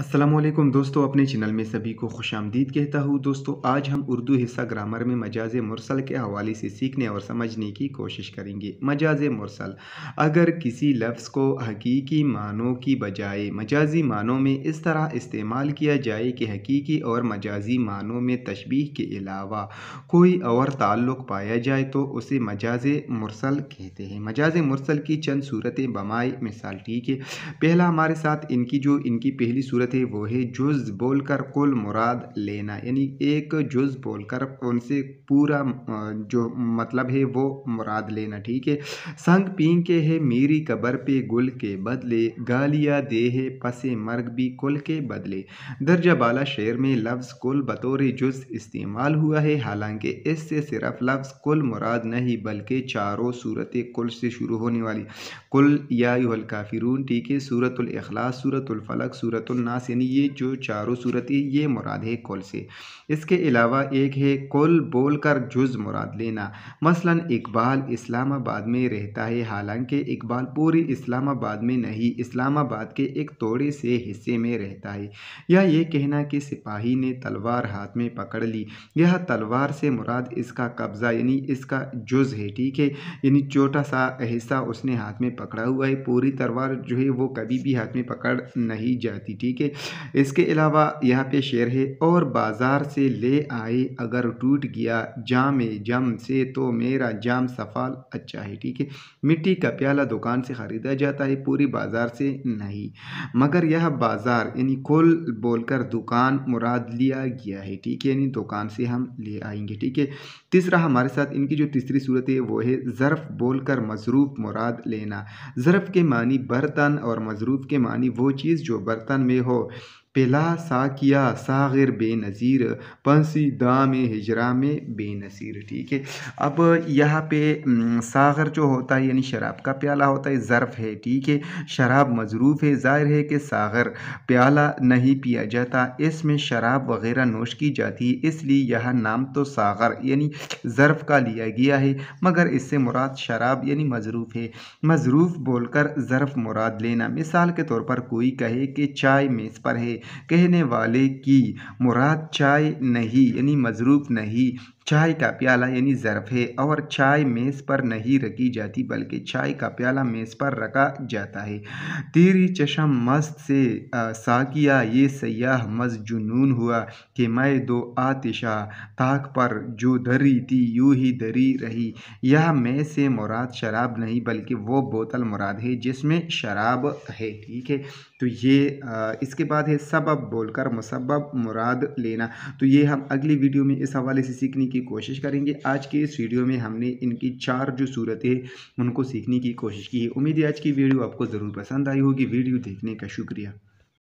असलम दोस्तों अपने चैनल में सभी को खुश आमदीद कहता हूँ दोस्तों आज हम उर्दू हिस्सा ग्रामर में मजाज मुरसल के हवाले से सीखने और समझने की कोशिश करेंगे मजाज मुरसल अगर किसी लफ्ज़ को हकीकी मानों की बजाय मजाजी मानों में इस तरह इस्तेमाल किया जाए कि हकीकी और मजाजी मानों में तशबीह के अलावा कोई और ताल्लुक़ पाया जाए तो उसे मजाज मुरसल कहते हैं मजाज मुरसल की चंद सूरतें बमाए मिसाल ठीक है पहला हमारे साथ इनकी जो इनकी पहली सूरत सूरत है वो है जुज़ बोलकर कुल मुराद लेना यानी एक जुज़ बोलकर उनसे पूरा जो मतलब है वो मुराद लेना ठीक है संग पीन के है मेरी कबर पे गुल के बदले गालिया दे है पसे मर्ग भी कुल के बदले दर्जा बाला शेर में लफ्ज़ कुल बतौर जुज़ इस्तेमाल हुआ है हालांकि इससे सिर्फ लफ्ज़ कुल मुराद नहीं बल्कि चारों सूरत कुल से शुरू होने वाली कुल या काफिरून ठीक है सूरत अखलास सूरतल फलक सूरतुल्ना नास यानी ये जो चारों सूरत है ये मुराद है कौल से इसके अलावा एक है कौल बोल कर जुज़ मुराद लेना मसलन इकबाल इस्लामाबाद में रहता है हालांकि इकबाल पूरी इस्लामाबाद में नहीं इस्लामाबाद के एक थोड़े से हिस्से में रहता है या ये कहना कि सिपाही ने तलवार हाथ में पकड़ ली यह तलवार से मुराद इसका कब्ज़ा यानी इसका जुज़ है ठीक है यानी छोटा सा हिस्सा उसने हाथ में पकड़ा हुआ है पूरी तलवार जो है वो कभी भी हाथ में पकड़ नहीं जाती ठीक है इसके इसके अलावा यहाँ पे शेर है और बाज़ार से ले आए अगर टूट गया जाम जम से तो मेरा जाम सफाल अच्छा है ठीक है मिट्टी का प्याला दुकान से ख़रीदा जाता है पूरी बाज़ार से नहीं मगर यह बाज़ार यानी कुल बोलकर दुकान मुराद लिया गया है ठीक है यानी दुकान से हम ले आएंगे ठीक है तीसरा हमारे साथ इनकी जो तीसरी सूरत है वो है ज़रफ़ बोलकर मजरूफ मुराद लेना ज़रफ़ के मानी बर्तन और मजरूफ के मानी वो चीज़ जो बर्तन में हो vou tipo, पिला किया सागिर नजीर पंसी दाम हिजरा में बे नसीर ठीक है अब यहाँ पे सागर जो होता है यानी शराब का प्याला होता है ज़र्फ़ है ठीक है शराब मजरूफ़ है ज़ाहिर है कि सागर प्याला नहीं पिया जाता इसमें शराब वगैरह नोश की जाती है इसलिए यह नाम तो सागर यानी ज़र्फ़ का लिया गया है मगर इससे मुराद शराब यानी मजरूफ़ है मजरूफ़ बोलकर ज़र्फ़ मुराद लेना मिसाल के तौर पर कोई कहे कि चाय मेज़ पर है कहने वाले की मुराद चाय नहीं यानी मजरूफ नहीं चाय का प्याला यानी ज़रफ़ है और चाय मेज़ पर नहीं रखी जाती बल्कि चाय का प्याला मेज़ पर रखा जाता है तेरी चशम मस्त से साकिया ये सयाह मस्त जुनून हुआ कि मैं दो आतिशा ताक पर जो धरी थी यू ही धरी रही यह मैं से मुराद शराब नहीं बल्कि वो बोतल मुराद है जिसमें शराब है ठीक है तो ये इसके बाद है सबब बोलकर मुसबब मुराद लेना तो ये हम अगली वीडियो में इस हवाले से सीखने की कोशिश करेंगे आज के इस वीडियो में हमने इनकी चार जो सूरतें उनको सीखने की कोशिश की है उम्मीद है आज की वीडियो आपको ज़रूर पसंद आई होगी वीडियो देखने का शुक्रिया